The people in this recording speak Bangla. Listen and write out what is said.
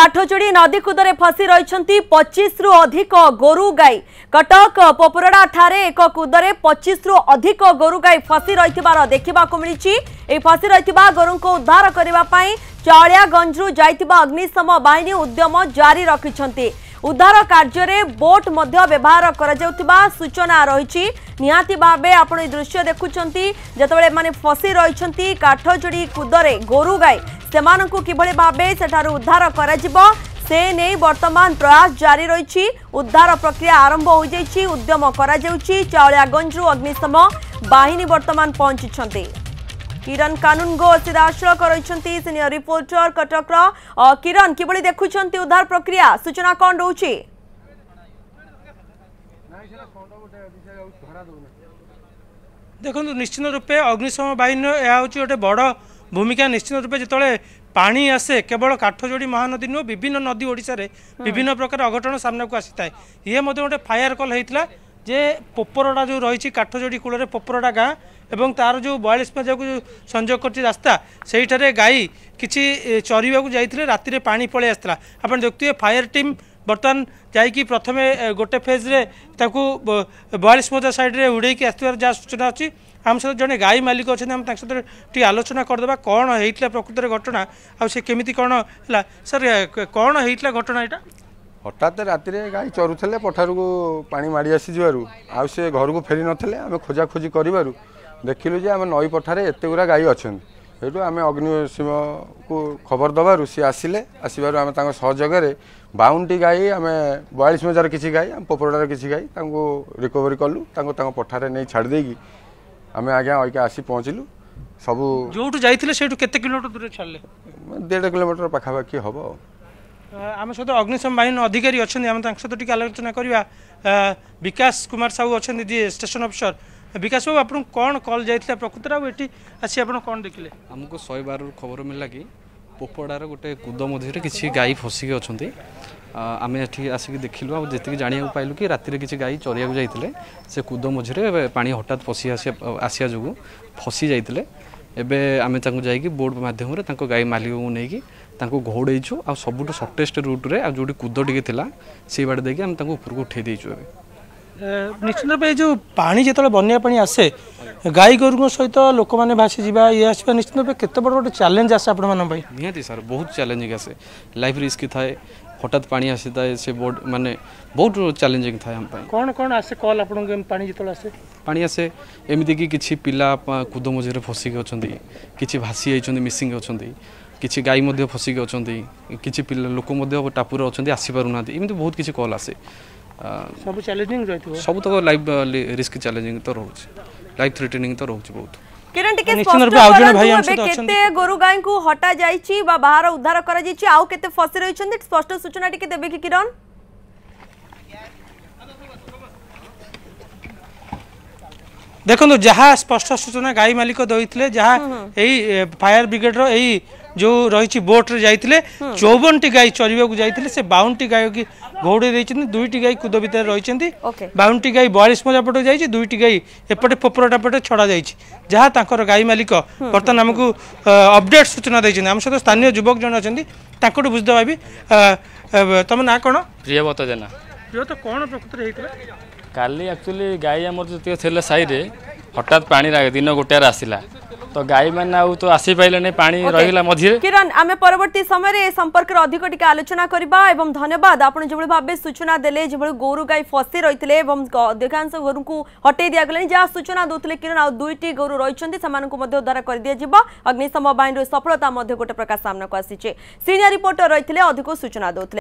কাঠযোড়ি নদীকুদরে ফসি রয়েছে পঁচিশ রু অধিক গোরু গাই কটক পোপরড়া ঠারে এক কুদরে পঁচিশ রু অধিক গোরু গাই ফসি রয়েছে দেখা মিছে এই ফসি রয়েছে গোরু উদ্ধার করা চড়িয়াগঞ্জু যাই অগ্নিশম বাহিনী উদ্যম জারি রাখিছেন উদ্ধার কার্যরে বোট মধ্য ব্যবহার করা সূচনা রয়েছে নিহতি ভাবে আপনার এই দৃশ্য দেখুম যেতবে এমানে ফসি রয়েছেন কাঠযোড়ি কুদরে গোরু গাই ସେମାନଙ୍କୁ କିଭଳି ଭାବେ ସେଠାରୁ ଉଦ୍ଧାର କରାଯିବ ସେ ନେଇ ବର୍ତ୍ତମାନ ପ୍ରୟାସ ଜାରି ରହିଛି ଉଦ୍ଧାର ପ୍ରକ୍ରିୟା ଆରମ୍ଭ ହୋଇଯାଇଛି ଉଦ୍ୟମ କରାଯାଉଛି ଚାଉଳିଆଗଞ୍ଜରୁ ଅଗ୍ନିଶମ ବାହିନୀ ବର୍ତ୍ତମାନ ପହଞ୍ଚିଛନ୍ତି কিরণ কানুনগো সিধাসলখ ରହିଛନ୍ତି সিনিয়র রিপোর্টর କଟକର কিরণ କିଭଳି ଦେଖୁଛନ୍ତି ଉଦ୍ଧାର ପ୍ରକ୍ରିୟା ସୂଚନା କଣ রয়েছে ଦେଖନ୍ତୁ নিশ্চিত ରୂପେ ଅଗ୍ନିଶମ বাহিনী ଏହା ହେଉଛି ଗୋଟେ ବଡ଼ ভূমিকা নিশ্চিত রূপে যেতবে পানি আসে কেবল কাঠযোড়ি মহানদী নুহ বিভিন্ন নদী ওড়িশার বিভিন্ন প্রকার অঘটন সামনাকু আসি থাকে ইয়ে মধ্যে গোটে ফায়ার কল হয়েছিল যে পোপরডা যে রয়েছে কাঠযোড়ি কূলের পোপরডা গাঁ এবং তার যে বয়ালিশ মাজাকে সংযোগ করছে রাস্তা সেইটারে গাই কিছু চরিবাকে যাই রাতে পাঁ পলাই আসা আপনার দেখুবে ফায়ার টিম বর্তমান যাইকি প্রথমে গোটে ফেজ্রে তাকে বয়ালিশ মজা সাইড্রে উড়াইকি আসবার যা সূচনা অছি আম সহ জন গাই মালিক অনেক আমি তাঁর সাথে টিকি আলোচনা করেদেবা কণ হয়েছিল প্রকৃতরে ঘটনা আমিতি কণ হল স্যার কণ হয়েছিল ঘটনা এটা হঠাৎ রাতে গাই চরুলে পঠারু পাঁ মাড়ি আসিযার আসে ঘরক ফেরি নথিলে আমি খোঁজাখোঁজি করবার দেখিলু যে আমি নই পঠারে এতগুড়া গাই অনেক ସେଇଠୁ ଆମେ ଅଗ୍ନିଶିମକୁ ଖବର ଦେବାରୁ ସିଏ ଆସିଲେ ଆସିବାରୁ ଆମେ ତାଙ୍କ ସହଯୋଗରେ ବାଉନଟି ଗାଈ ଆମେ ବୟାଳିଶ ହଜାର କିଛି ଗାଈ ଆମ ପୋପଡ଼ାର କିଛି ଗାଈ ତାଙ୍କୁ ରିକଭରି କଲୁ ତାଙ୍କୁ ତାଙ୍କ ପଠାରେ ନେଇ ଛାଡ଼ି ଦେଇକି ଆମେ ଆଜ୍ଞା ଅଇକା ଆସି ପହଞ୍ଚିଲୁ ସବୁ ଯେଉଁଠୁ ଯାଇଥିଲେ ସେଇଠୁ କେତେ କିଲୋମିଟର ଦୂରରେ ଛାଡ଼ିଲେ ଦେଢ଼ କିଲୋମିଟର ପାଖାପାଖି ହେବ ଆମ ସହିତ ଅଗ୍ନିଶମ ବାହିନୀ ଅଧିକାରୀ ଅଛନ୍ତି ଆମେ ତାଙ୍କ ସହିତ ଟିକେ ଆଲୋଚନା କରିବା ବିକାଶ କୁମାର ସାହୁ ଅଛନ୍ତି ଯିଏ ଷ୍ଟେସନ ଅଫିସର ବିକାଶ ବାବୁ ଆପଣଙ୍କୁ କ'ଣ କଲ୍ ଯାଇଥିଲା ପ୍ରକୃତରେ ଆଉ ଏଠି ଆସି ଆପଣ କ'ଣ ଦେଖିଲେ ଆମକୁ ଶହେ ବାରରୁ ଖବର ମିଳିଲା କି পোপড়ার ଗୋଟେ କୁଦ ମଝିରେ କିଛି ଗାଈ ଫସିକି ଅଛନ୍ତି ଆମେ ଏଠି ଆସିକି ଦେଖିଲୁ ଆଉ ଯେତିକି ଜାଣିବାକୁ ପାଇଲୁ କି ରାତିରେ କିଛି ଗାଈ ଚରିବାକୁ ଯାଇଥିଲେ ସେ କୁଦ ମଝିରେ ପାଣି ହଠାତ୍ ଫସି ଆସିବା ଆସିବା ଯୋଗୁଁ ଫସି ଯାଇଥିଲେ ଏବେ ଆମେ ତାଙ୍କୁ ଯାଇକି ବୋର୍ଡ଼ ମାଧ୍ୟମରେ ତାଙ୍କ ଗାଈ ମାଲିକକୁ ନେଇକି ତାଙ୍କୁ ଘୋଡ଼େଇଛୁ ଆଉ ସବୁଠୁ ସର୍ଟେଷ୍ଟ ରୁଟ୍ରେ ଆଉ ଯେଉଁଠି କୁଦ ଟିକେ ଥିଲା ସେଇ ବାଟ ଦେଇକି ଆମେ ତାଙ୍କୁ ଉପରକୁ ଉଠେଇ ଦେଇଛୁ ଏବେ ନିଶ୍ଚିତ ରୂପେ ଏ ଯେଉଁ ପାଣି ଯେତେବେଳେ ବନ୍ୟା ପାଣି ଆସେ গাই ଗାଈ ଗୋରୁଙ୍କ ସହିତ ଲୋକମାନେ ଭାସିଯିବା ଇଏ ଆସିବା ନିଶ୍ଚିତ ଭାବେ କେତେ ବଡ଼ ଗୋଟେ ଚ୍ୟାଲେଞ୍ଜ ଆସେ ଆପଣମାନଙ୍କ ପାଇଁ নিহতি স্যার বহু চ্যালেঞ্জিং আসে লাইফ ରିସ୍କ থাকে হঠাৎ পাঁচ পানি আসিথায় সে বোর্ড মানে বহু চ্যালেঞ্জিং থাকে আমি পাই কোন আসে কল আপনার পানি যেত আসে পা আসে এমিতি কি কিছু পিলা কুদ মঝিরে ফসিকি অনেক কিছু ভাসি যাইছেন মিসিং অনেক কিছু গাই মধ্যে ফসিকি অনেক কিছু পিলা লোক মধ্যে টাপুরে অনেক আসি পারু না এমনি বহু কিছু কল আসে সব চ্যালেঞ্জিং রয়েছে সবুত লাইফ রিস্ক চ্যালেঞ্জিং তো রয়েছে ଲାଇଫ୍ ଥ୍ରେଟେନିଂ ତ ରହୁଛି ବହୁତ କିରଣ ଟିକେ କେତେ ଗୋରୁ ଗାଈଙ୍କୁ ହଟା ଯାଇଛି ବା ବାହାର ଉଦ୍ଧାର କରାଯାଇଛି ଆଉ କେତେ ଫସି ରହିଛନ୍ତି ସ୍ପଷ୍ଟ ସୂଚନା ଟିକେ ଦେବେ କି କିରଣ ଦେଖନ୍ତୁ ଯାହା ସ୍ପଷ୍ଟ ସୂଚନା ଗାଈ ମାଲିକ ଦେଇଥିଲେ ଯାହା ଏଇ ଫାୟାର ବ୍ରିଗେଡର ଏଇ ଯେଉଁ ରହିଛି ବୋଟ୍ରେ ଯାଇଥିଲେ ଚଉବନଟି ଗାଈ ଚରିବାକୁ ଯାଇଥିଲେ ସେ ବାଉନଟି ଗାଈ ଘୋଡ଼େଇ ଦେଇଛନ୍ତି ଦୁଇଟି ଗାଈ କୁଦ ଭିତରେ ରହିଛନ୍ତି ବାଉନଟି ଗାଈ ବୟାଳିଶ ମଜା ପଟେ ଯାଇଛି ଦୁଇଟି ଗାଈ ଏପଟେ ପୋପରଟା ପଟେ ଛଡ଼ାଯାଇଛି ଯାହା ତାଙ୍କର ଗାଈ ମାଲିକ ବର୍ତ୍ତମାନ ଆମକୁ ଅପଡେଟ୍ ସୂଚନା ଦେଇଛନ୍ତି ଆମ ସହିତ ସ୍ଥାନୀୟ ଯୁବକ ଜଣେ ଅଛନ୍ତି ତାଙ୍କଠୁ ବୁଝିଦେବା ବି ତମ ନାଁ କ'ଣ ପ୍ରିୟବତ ଜେନା ପ୍ରିୟତ କ'ଣ ପ୍ରକୃତରେ ହେଇଥିଲା କାଲି ଆକ୍ଚୁଆଲି ଗାଈ ଆମର ଯେତିକି ଥିଲା ସାହିରେ ହଠାତ୍ ପାଣି ଦିନ ଗୋଟିଏରେ ଆସିଲା तो गाई मैंने तो आसी पारे पानी okay. रही किरण आमे परवर्ती समय ए संपर्क आलोचना करवा एवं धन्यवाद आपने जो भाव सूचना देले जो गोरु गाई फसी रही अधिकांश गोरु को हटे दिगला जहाँ सूचना दूसरे किरण आ गोरु रही उद्धार कर अग्निशम बाहिनी सफलता गोटे प्रकार सामना को आसी रिपोर्टर सूचना